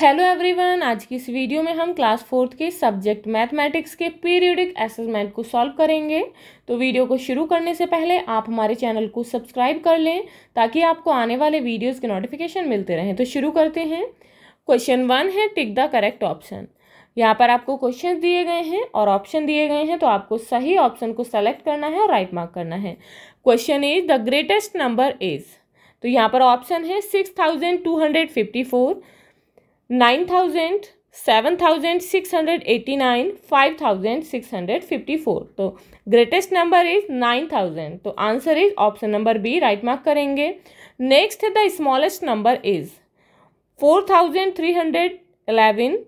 hello everyone आज की इस वीडियो में हम क्लास फोर्थ के सब्जेक्ट मैथमेटिक्स के पीरियडिक असेसमेंट को सॉल्व करेंगे तो वीडियो को शुरू करने से पहले आप हमारे चैनल को सब्सक्राइब कर लें ताकि आपको आने वाले वीडियोस के नोटिफिकेशन मिलते रहें तो शुरू करते हैं क्वेश्चन वन है टिक द करेक्ट ऑप्शन यहाँ पर आपको क्वेश्चन दिए गए हैं और ऑप्शन दिए गए हैं तो आपको सही ऑप्शन को सेलेक्ट करना है और राइट मार्क करना है question is the greatest number is तो यहाँ पर ऑप्शन है six thousand two hundred fifty four nine thousand seven thousand six hundred eighty nine five thousand six hundred fifty four तो greatest number is nine thousand तो answer is option number B right mark करेंगे next the smallest number is four thousand three hundred eleven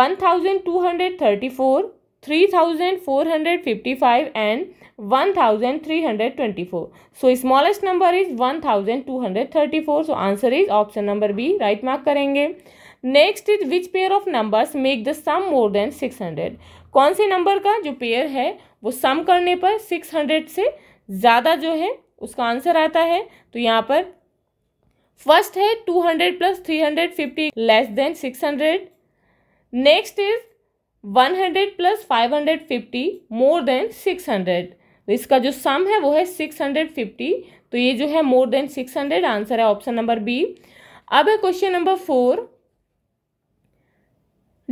one thousand two hundred thirty four three thousand four hundred fifty five and one thousand three hundred twenty four so smallest number is one thousand two hundred thirty four so answer is option number B right mark करेंगे next is which pair of numbers make the sum more than six hundred कौन से number का जो pair है वो सम करने पर six hundred से ज़्यादा जो है उसका आंसर आता है तो यहाँ पर फर्स्ट है two hundred plus three hundred fifty less than six hundred next is one hundred plus five hundred fifty more than six hundred तो इसका जो सम है वो है सिक्स हंड्रेड फिफ्टी तो ये जो है more than six hundred answer है ऑप्शन नंबर बी अब है question number four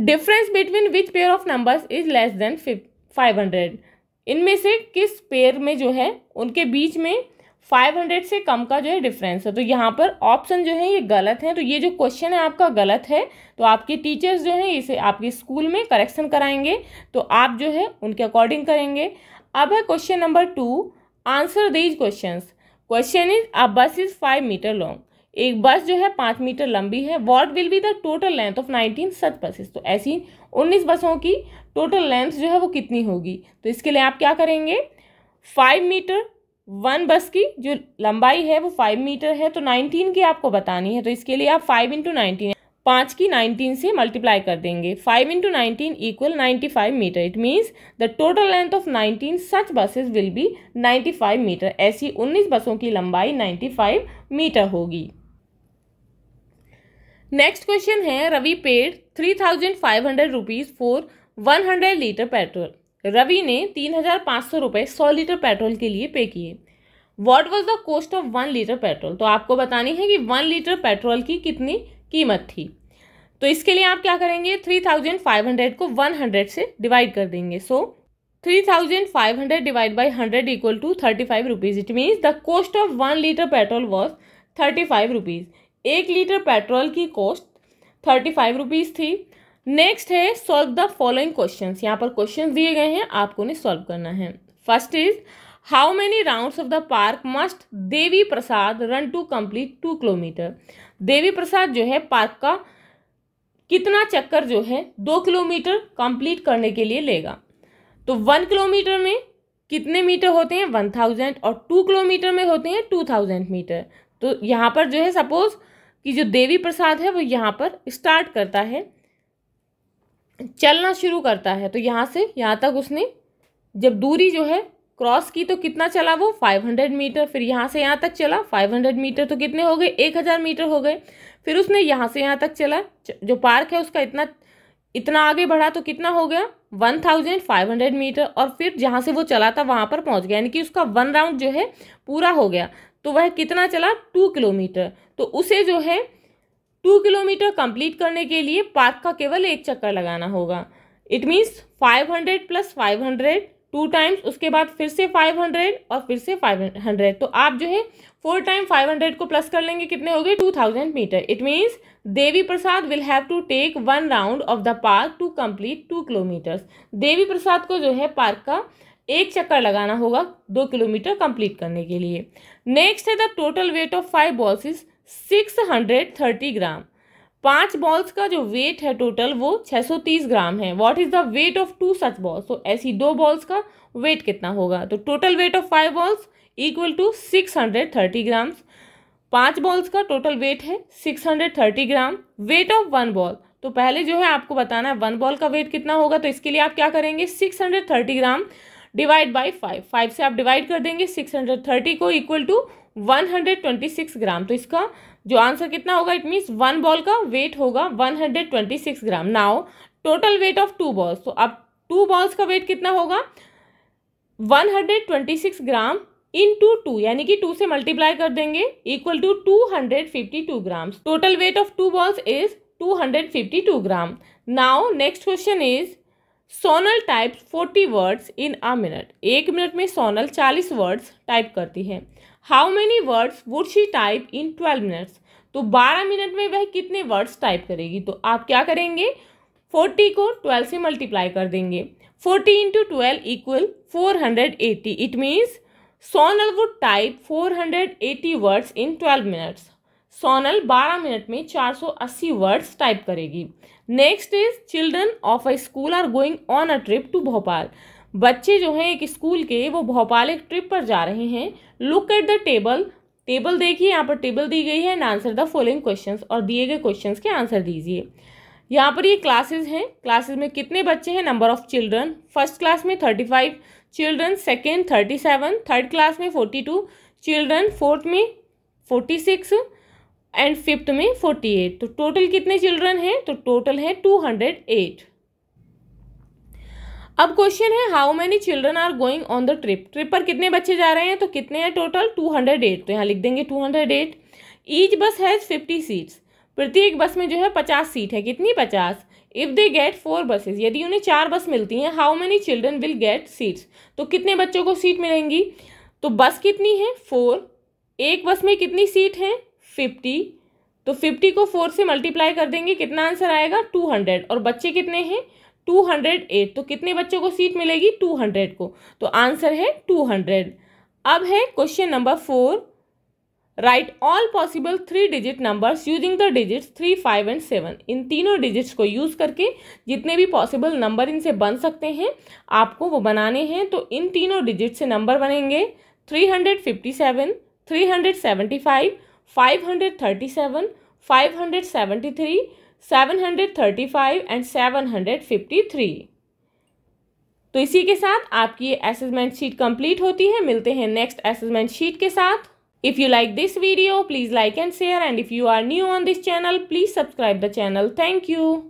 difference between which pair of numbers is less than five hundred इनमें से किस पेयर में जो है उनके बीच में फाइव हंड्रेड से कम का जो है डिफरेंस है तो यहाँ पर ऑप्शन जो है ये गलत है तो ये जो क्वेश्चन है आपका गलत है तो आपके टीचर्स जो हैं इसे आपके स्कूल में करेक्शन कराएंगे तो आप जो है उनके अकॉर्डिंग करेंगे अब है question number two answer these question question is a bus is five metre long एक बस जो है पाँच मीटर लंबी है what will be the total length of nineteen such buses तो ऐसी उन्नीस बसों की टोटल लेंथ जो है वो कितनी होगी तो इसके लिए आप क्या करेंगे फाइव मीटर वन बस की जो लंबाई है वो फाइव मीटर है तो नाइनटीन की आपको बतानी है तो इसके लिए आप फाइव इंटू नाइनटीन पाँच की नाइनटीन से मल्टीप्लाई कर देंगे five into nineteen equal ninety five metre it means the total length of nineteen such buses will be ninety five metre ऐसी उन्नीस बसों की लंबाई नाइन्टी फाइव मीटर होगी नेक्स्ट क्वेश्चन है Ravi paid three thousand five hundred rupees for one hundred litre petrol Ravi ने तीन हज़ार पाँच सौ रुपये सौ लीटर पेट्रोल के लिए पे किए what was the cost of one litre petrol तो आपको बतानी है कि वन लीटर पेट्रोल की कितनी कीमत थी तो इसके लिए आप क्या करेंगे थ्री थाउजेंड फाइव हंड्रेड को वन हंड्रेड से डिवाइड कर देंगे so three thousand five hundred divide by hundred equal to thirty five rupees it means the cost of one litre petrol was thirty five rupees एक litre petrol की cost thirty five rupees थी next है solve the following question यहाँ पर question दिए गए हैं आपको उन्हें सॉल्व करना है first is how many round of the park must Devi Prasad run to complete two kilometre Devi Prasad जो है पार्क का कितना चक्कर जो है दो किलोमीटर कंप्लीट करने के लिए लेगा तो वन किलोमीटर में कितने मीटर होते हैं वन थाउजेंड और टू किलोमीटर में होते हैं टू थाउजेंड मीटर तो यहाँ पर जो है सपोज़ कि जो देवी प्रसाद है वो यहाँ पर स्टार्ट करता है चलना शुरू करता है तो यहाँ से यहाँ तक उसने जब दूरी जो है क्रॉस की तो कितना चला वो 500 मीटर फिर यहाँ से यहाँ तक चला 500 मीटर तो कितने हो गए 1000 मीटर हो गए फिर उसने यहाँ से यहाँ तक चला जो पार्क है उसका इतना इतना आगे बढ़ा तो कितना हो गया 1500 मीटर और फिर जहाँ से वो चला था वहाँ पर पहुँच गया यानी कि उसका वन राउंड जो है पूरा हो गया तो वह कितना चला टू किलोमीटर तो उसे जो है टू किलोमीटर कंप्लीट करने के लिए पार्क का केवल एक चक्कर लगाना होगा it means five hundred plus five hundred two times उसके बाद फिर से फाइव हंड्रेड और फिर से फाइव हंड्रेड तो आप जो है फोर टाइम फाइव हंड्रेड को प्लस कर लेंगे कितने हो गए two thousand metre it means Devi Prasad will have to take one round of the park to complete two kilometres Devi Prasad को जो है पार्क का एक चक्कर लगाना होगा दो किलोमीटर कंप्लीट करने के लिए नेक्स्ट है the total weight of five balls is six hundred thirty gram पांच बॉल्स का जो वेट है टोटल वो तीस ग्राम है what is the weight of two such balls तो ऐसी दो बॉल्स का वेट कितना होगा तो total weight of five balls equal to six hundred thirty grams पांच बॉल्स का टोटल वेट है six hundred thirty gram weight of one ball तो पहले जो है आपको बताना है वन बॉल का वेट कितना होगा तो इसके लिए आप क्या करेंगे six hundred thirty gram divide by five five से आप डिवाइड कर देंगे सिक्स हंड्रेड थर्टी को equal to one hundred twenty six gram तो इसका जो आंसर कितना होगा इट मीन्स वन बॉल का वेट होगा one hundred twenty six gram now total weight of two balls तो अब टू बॉल्स का वेट कितना होगा one hundred twenty six gram into two यानी कि टू से मल्टीप्लाई कर देंगे equal to two hundred fifty two gram total weight of two balls is two hundred fifty two gram now next question is Sonal type forty words in a minute एक minute में सोनल चालीस words type करती है how many words would she type in twelve minutes तो बारह minute में वह कितने वर्ड्स टाइप करेगी तो आप क्या करेंगे फोर्टी को ट्वेल्व से मल्टीप्लाई कर देंगे forty into twelve equal four hundred eighty it means Sonal would type four hundred eighty words in twelve minutes Sonal बारह मिनट में चार सौ अस्सी वर्ड्स टाइप करेगी next is children of a school are going on a trip to Bhopal बच्चे जो हैं एक स्कूल के वो भोपाल एक ट्रिप पर जा रहे हैं look at the table table देखिए यहाँ पर टेबल दी गई है and answer the following question और दिए गए क्वेश्चन के आंसर दीजिए यहाँ पर ये क्लासेज हैं क्लासेज में कितने बच्चे हैं number of children first class में thirty five children second thirty seven third class में फोर्टी टू चिल्ड्रन फोर्थ में फोर्टी सिक्स एंड फिफ्थ में फोर्टी एट तो टोटल कितने चिल्ड्रन हैं तो टोटल है टू हंड्रेड एट अब क्वेश्चन है how many children are going on the trip trip पर कितने बच्चे जा रहे हैं तो कितने हैं टोटल टू हंड्रेड एट तो यहाँ लिख देंगे two hundred eight each bus has fifty seats प्रत्येक बस में जो है पचास सीट है कितनी पचास if they get four buses यदि उन्हें चार बस मिलती हैं how many children will get seats तो कितने बच्चों को सीट मिलेंगी तो बस कितनी है फोर एक बस में कितनी सीट हैं फिफ्टी तो फिफ्टी को फोर से मल्टीप्लाई कर देंगे कितना आंसर आएगा टू हंड्रेड और बच्चे कितने हैं टू हंड्रेड एट तो कितने बच्चों को सीट मिलेगी टू हंड्रेड को तो आंसर है टू हंड्रेड अब है question number four write all possible three digit numbers using the digits three five and seven इन तीनों डिजिट्स को यूज़ करके जितने भी पॉसिबल नंबर इनसे बन सकते हैं आपको वो बनाने हैं तो इन तीनों डिजिट से नंबर बनेंगे three hundred fifty seven three hundred seventy five five hundred thirty seven five hundred seventy three seven hundred thirty five and seven hundred fifty three तो इसी के साथ आपकी असेसमेंट शीट कंप्लीट होती है मिलते हैं नेक्स्ट असेसमेंट शीट के साथ if you like this video please like and share and if you are new on this channel please subscribe the channel thank you